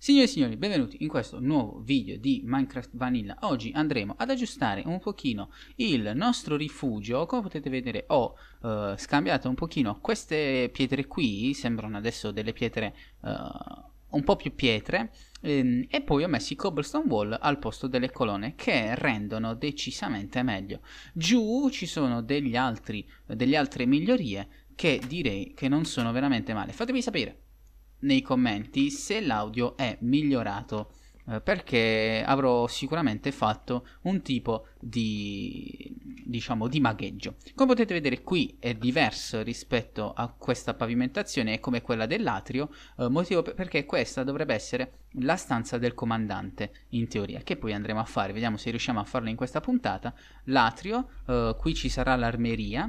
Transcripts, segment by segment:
Signore e signori, benvenuti in questo nuovo video di Minecraft Vanilla. Oggi andremo ad aggiustare un pochino il nostro rifugio. Come potete vedere ho eh, scambiato un pochino queste pietre qui, sembrano adesso delle pietre eh, un po' più pietre, ehm, e poi ho messo i cobblestone wall al posto delle colonne che rendono decisamente meglio. Giù ci sono altri, delle altre migliorie che direi che non sono veramente male. Fatemi sapere nei commenti se l'audio è migliorato eh, perché avrò sicuramente fatto un tipo di diciamo di magheggio come potete vedere qui è diverso rispetto a questa pavimentazione è come quella dell'atrio eh, motivo per- perché questa dovrebbe essere la stanza del comandante in teoria che poi andremo a fare vediamo se riusciamo a farlo in questa puntata l'atrio eh, qui ci sarà l'armeria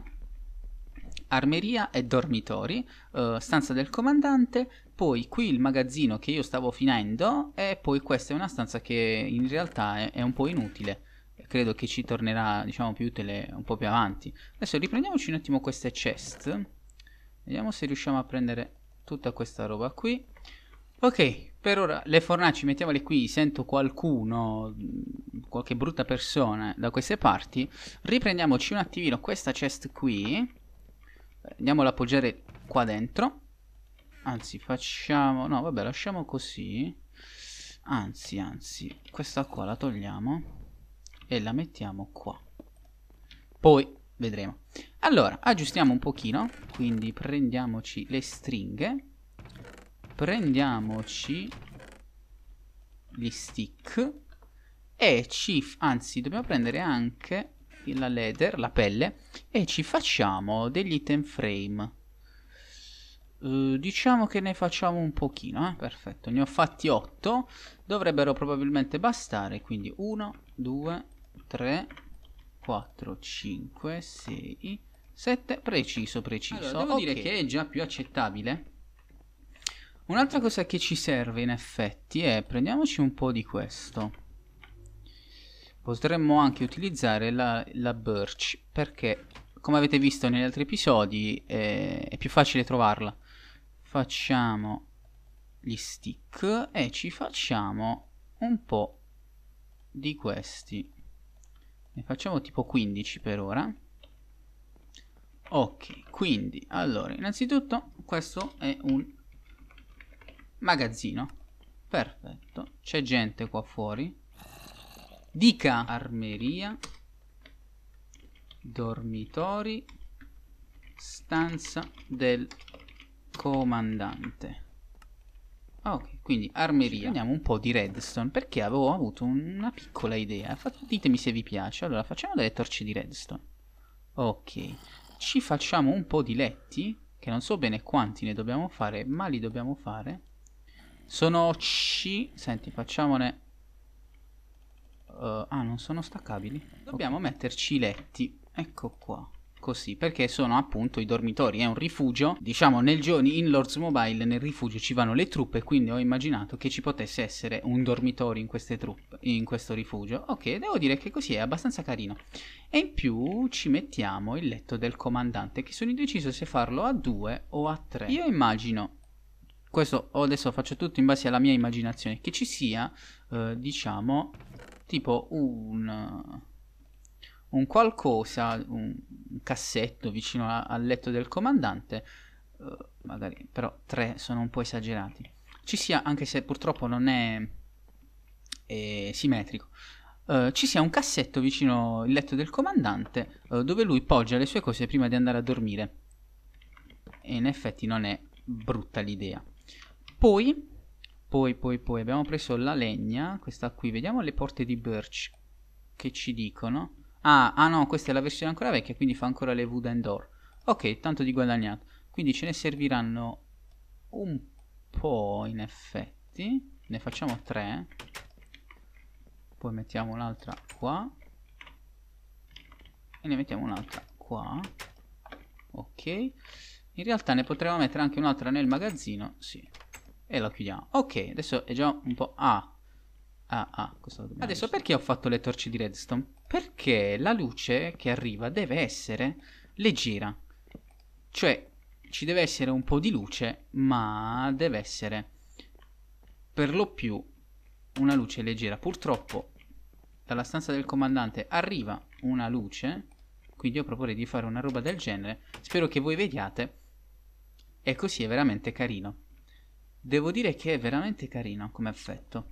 armeria e dormitori, eh, stanza del comandante, poi qui il magazzino che io stavo finendo e poi questa è una stanza che in realtà è, è un po' inutile. Credo che ci tornerà, diciamo, più utile un po' più avanti. Adesso riprendiamoci un attimo queste chest. Vediamo se riusciamo a prendere tutta questa roba qui. Ok, per ora le fornaci mettiamole qui, sento qualcuno, qualche brutta persona da queste parti. Riprendiamoci un attimino questa chest qui Andiamo ad appoggiare qua dentro. Anzi, facciamo... No, vabbè, lasciamo così. Anzi, anzi, questa qua la togliamo e la mettiamo qua. Poi vedremo. Allora, aggiustiamo un pochino, quindi prendiamoci le stringhe. Prendiamoci gli stick e ci... anzi, dobbiamo prendere anche la leather, la pelle, e ci facciamo degli item frame. Uh, diciamo che ne facciamo un pochino, eh? perfetto, ne ho fatti 8, dovrebbero probabilmente bastare, quindi 1, 2, 3, 4, 5, 6, 7, preciso, preciso. Allora, devo okay. dire che è già più accettabile. Un'altra cosa che ci serve in effetti è, prendiamoci un po' di questo potremmo anche utilizzare la, la birch perché come avete visto negli altri episodi eh, è più facile trovarla facciamo gli stick e ci facciamo un po' di questi ne facciamo tipo 15 per ora ok quindi allora innanzitutto questo è un magazzino perfetto c'è gente qua fuori Dica armeria, dormitori, stanza del comandante. Ok, quindi armeria. prendiamo un po' di redstone perché avevo avuto una piccola idea. Ditemi se vi piace. Allora, facciamo delle torce di redstone. Ok, ci facciamo un po' di letti, che non so bene quanti ne dobbiamo fare, ma li dobbiamo fare. Sono C, senti, facciamone uh, ah non sono staccabili dobbiamo okay. metterci i letti ecco qua così perché sono appunto i dormitori è un rifugio diciamo nel gioco in Lords Mobile nel rifugio ci vanno le truppe quindi ho immaginato che ci potesse essere un dormitorio in queste truppe in questo rifugio ok devo dire che così è abbastanza carino e in più ci mettiamo il letto del comandante che sono indeciso se farlo a due o a tre io immagino questo adesso faccio tutto in base alla mia immaginazione che ci sia eh, diciamo tipo un, un qualcosa, un cassetto vicino a, al letto del comandante, uh, magari però tre sono un po' esagerati, ci sia, anche se purtroppo non è, è simmetrico, Uh, ci sia un cassetto vicino al letto del comandante uh, dove lui poggia le sue cose prima di andare a dormire. E in effetti non è brutta l'idea. Poi poi, poi, poi abbiamo preso la legna, questa qui. Vediamo le porte di Birch che ci dicono. Ah, ah no, questa è la versione ancora vecchia, quindi fa ancora le wooden door. Ok, tanto di guadagnato. Quindi ce ne serviranno un po' in effetti. Ne facciamo tre. Poi mettiamo un'altra qua. E ne mettiamo un'altra qua. Ok. In realtà ne potremmo mettere anche un'altra nel magazzino, sì e lo chiudiamo. Ok, adesso è già un po'... Ah, ah, ah Adesso fare. perché ho fatto le torce di redstone? Perché la luce che arriva deve essere leggera. Cioè, ci deve essere un po' di luce, ma deve essere per lo più una luce leggera. Purtroppo dalla stanza del comandante arriva una luce, quindi io proporrei di fare una roba del genere. Spero che voi vediate e così è veramente carino. Devo dire che è veramente carino come effetto.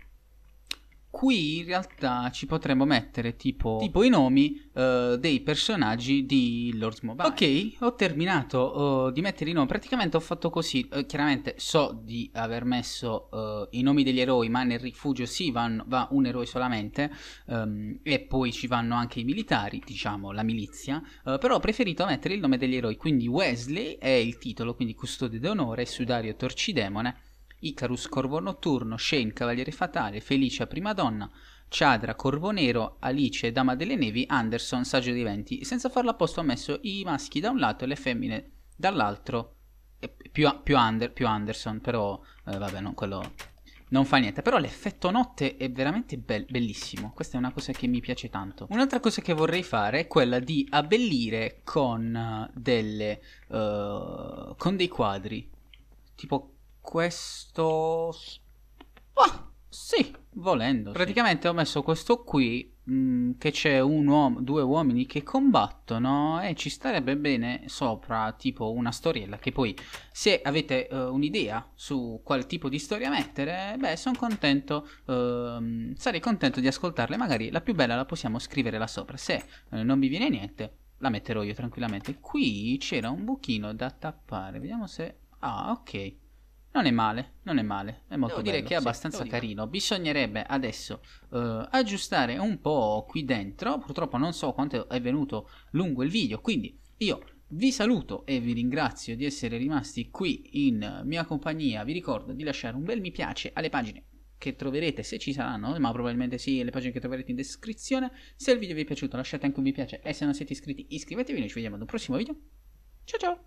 Qui in realtà ci potremmo mettere tipo, tipo i nomi uh, dei personaggi di Lords Mobile. Ok, ho terminato uh, di mettere i nomi. Praticamente ho fatto così. Uh, chiaramente so di aver messo i nomi degli eroi, ma nel rifugio sì, vanno, va un eroe solamente. Um, e poi ci vanno anche i militari, diciamo la milizia. però ho preferito mettere il nome degli eroi. Quindi Wesley è il titolo, quindi custode d'onore, sudario torcidemone Icarus, Corvo Notturno, Shane, Cavaliere Fatale, Felicia, Prima Donna, Chadra, Corvo Nero, Alice, Dama delle Nevi, Anderson, Saggio dei Venti. Senza farlo apposta ho messo i maschi da un lato e le femmine dall'altro, più, più, under, più Anderson, però eh, vabbè, non quello non fa niente. Però l'effetto notte è veramente be bellissimo. Questa è una cosa che mi piace tanto. Un'altra cosa che vorrei fare è quella di abbellire con eh, delle. Uh, con dei quadri. Tipo questo... Ah, sì, volendo. Praticamente sì. ho messo questo qui mh, mm, che c'è uom- due uomini che combattono e ci starebbe bene sopra tipo una storiella che poi se avete uh, un'idea su quale tipo di storia mettere, beh, sono contento, uh, sarei contento di ascoltarle, magari la più bella la possiamo scrivere là sopra, se uh, non vi viene niente la metterò io tranquillamente. Qui c'era un buchino da tappare, vediamo se... Ah, ok. Non è male, non è male, è molto devo dire che è abbastanza sì, carino. Dico. Bisognerebbe adesso eh, aggiustare un po' qui dentro, purtroppo non so quanto è venuto lungo il video, quindi io vi saluto e vi ringrazio di essere rimasti qui in mia compagnia, vi ricordo di lasciare un bel mi piace alle pagine che troverete se ci saranno, ma probabilmente sì, le pagine che troverete in descrizione. Se il video vi è piaciuto lasciate anche un mi piace e se non siete iscritti iscrivetevi, noi ci vediamo ad un prossimo video. Ciao ciao!